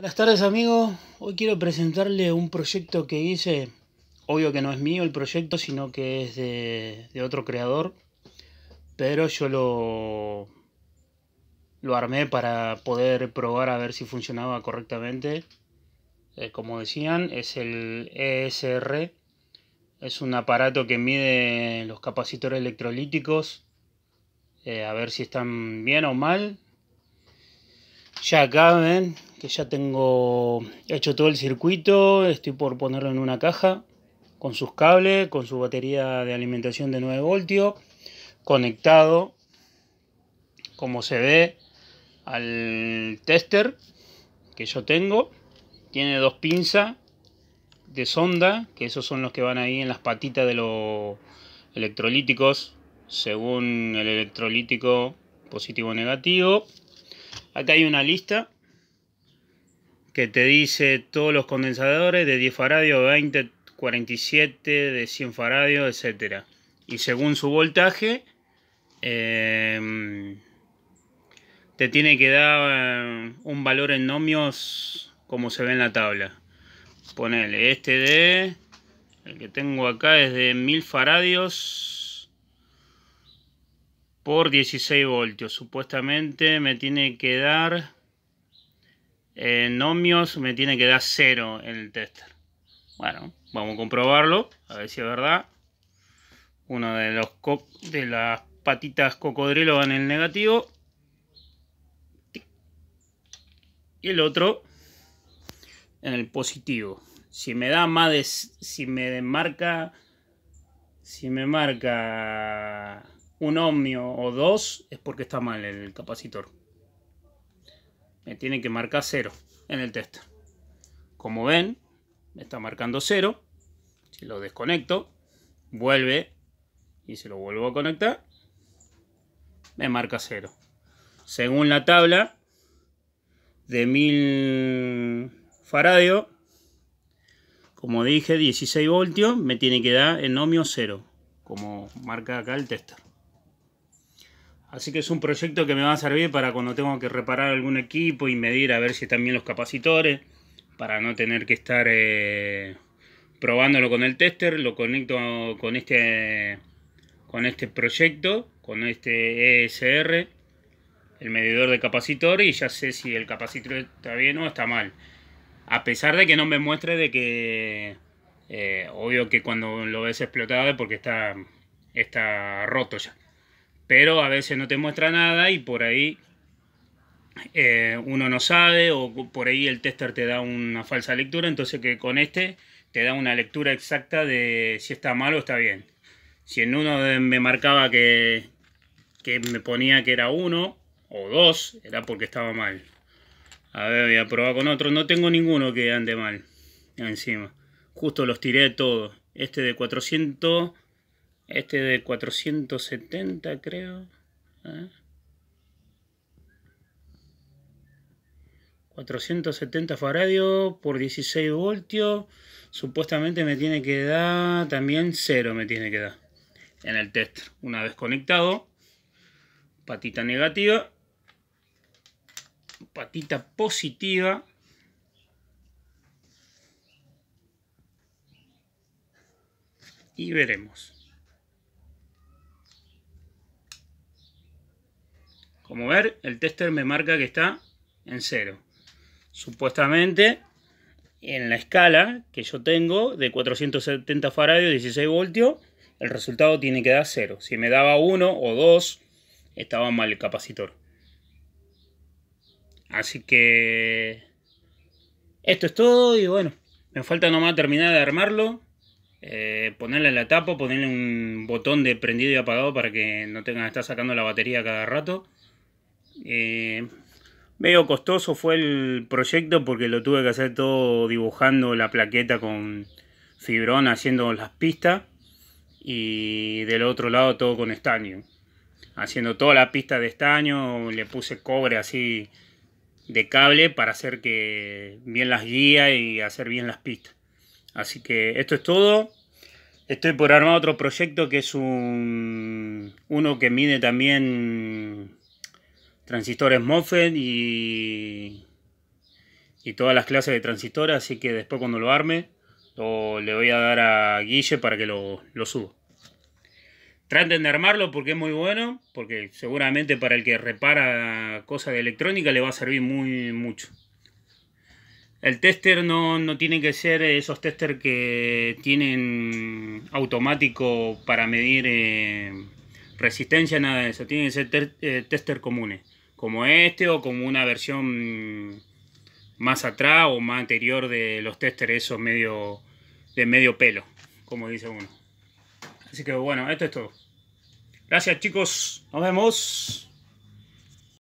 Buenas tardes amigos, hoy quiero presentarle un proyecto que hice, obvio que no es mío el proyecto, sino que es de, otro creador, pero yo lo, lo armé para poder probar a ver si funcionaba correctamente. Eh, como decían, es el ESR, es un aparato que mide los capacitores electrolíticos, eh, a ver si están bien o mal, ya acá ven que ya tengo hecho todo el circuito, estoy por ponerlo en una caja con sus cables, con su batería de alimentación de 9 voltios, conectado como se ve al tester que yo tengo. Tiene dos pinzas de sonda, que esos son los que van ahí en las patitas de los electrolíticos, según el electrolítico positivo o negativo. Acá hay una lista que te dice todos los condensadores de 10 faradios, 20, 47, de 100 faradios, etc. Y según su voltaje, em, te tiene que dar eh, un valor en nomios como se ve en la tabla. Ponele, este de... El que tengo acá es de 1000 faradios por 16 voltios. Supuestamente me tiene que dar en eh, ohmios, me tiene que dar cero en el tester. Bueno, vamos a comprobarlo, a ver si es verdad. Uno de, los de las patitas cocodrilo va en el negativo. Y el otro en el positivo. Si me da más de... Si me marca... Si me marca un ohmio o dos es porque está mal el capacitor. Me eh, tiene que marcar cero en el tester. Como ven, me está marcando cero. Si lo desconecto, vuelve y se lo vuelvo a conectar, me marca cero. Según la tabla de 1000 faradio, como dije, 16 voltios, me tiene que dar en ohmio cero, como marca acá el tester. Así que es un proyecto que me va a servir para cuando tengo que reparar algún equipo y medir a ver si están bien los capacitores, para no tener que estar eh, probándolo con el tester. Lo conecto con este, con este proyecto, con este ESR, el medidor de capacitor, y ya sé si el capacitor está bien o está mal. A pesar de que no me muestre de que, eh, obvio que cuando lo ves explotado es porque está, está roto ya pero a veces no te muestra nada y por ahí eh, uno no sabe o por ahí el tester te da una falsa lectura, entonces que con este te da una lectura exacta de si está mal o está bien. Si en uno me marcaba que, que me ponía que era uno o dos, era porque estaba mal. A ver, voy a probar con otro. No tengo ninguno que ande mal encima. Justo los tiré todos. Este de 400... Este de 470 creo. 470 faradios por 16 voltios. Supuestamente me tiene que dar también 0 me tiene que dar en el test. Una vez conectado, patita negativa, patita positiva. Y veremos. Como ver, el tester me marca que está en cero. Supuestamente en la escala que yo tengo de 470 faradios, 16 voltios, el resultado tiene que dar cero, Si me daba 1 o 2, estaba mal el capacitor. Así que esto es todo y bueno, me falta nomás terminar de armarlo, eh, ponerle la tapa, ponerle un botón de prendido y apagado para que no tenga que estar sacando la batería cada rato. Eh, medio costoso fue el proyecto porque lo tuve que hacer todo dibujando la plaqueta con fibrón, haciendo las pistas. Y del otro lado todo con estaño. Haciendo toda la pista de estaño, le puse cobre así de cable para hacer que bien las guía y hacer bien las pistas. Así que esto es todo. Estoy por armar otro proyecto que es un, uno que mide también transistores MOSFET y, y todas las clases de transistores, así que después cuando lo arme lo, le voy a dar a Guille para que lo, suba. Traten de armarlo porque es muy bueno, porque seguramente para el que repara cosas de electrónica le va a servir muy mucho. El tester no, tiene que ser esos tester que tienen automático para medir eh, resistencia, nada de eso. Tienen que ser eh, tester comunes como este o como una versión más atrás o más anterior de los testers esos medio de medio pelo, como dice uno. Así que bueno, esto es todo. Gracias chicos, nos vemos.